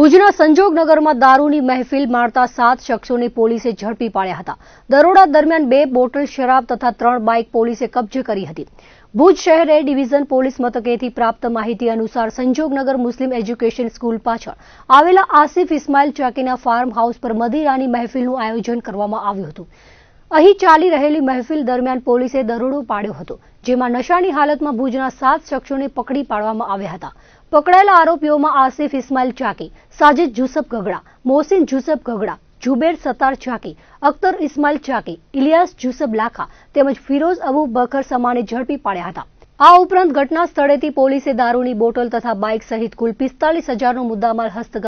ભુજના સંજોગનગરમાં દારૂની મહેફિલ મારતા સાત શખ્સોને પોલીસે ઝડપી પાડ્યા હતા દરોડા દરમિયાન બે બોટલ શરાબ તથા ત્રણ બાઇક પોલીસે કબજે કરી હતી ભુજ શહેરે ડિવિઝન પોલીસ મથકેથી પ્રાપ્ત માહિતી અનુસાર સંજોગનગર મુસ્લિમ એજ્યુકેશન સ્કૂલ પાછળ આવેલા આસિફ ઇસ્માઇલ ચાકીના ફાર્મ હાઉસ પર મદિરાની મહેફિલનું આયોજન કરવામાં આવ્યું હતું અહીં ચાલી રહેલી મહેફિલ દરમિયાન પોલીસે દરોડો પાડ્યો હતો જેમાં નશાની હાલતમાં ભુજના સાત શખ્સોને પકડી પાડવામાં આવ્યા હતા પકડાયેલા આરોપીઓમાં આસિફ ઇસ્માઇલ ચાકી સાજિદ જુસફ ગગડા મોહસિન જુસફ ગગડા જુબેર સત્તાર ચાકી અખ્તર ઇસ્માઇલ ચાકી ઇલિયાસ જુસફ લાખા તેમજ ફિરોઝ અબુ બખર સમાને ઝડપી પાડ્યા હતા આ ઉપરાંત ઘટના સ્થળેથી પોલીસે દારૂની બોટલ તથા બાઇક સહિત કુલ પિસ્તાલીસ હજારનો મુદ્દામાલ હસ્તગત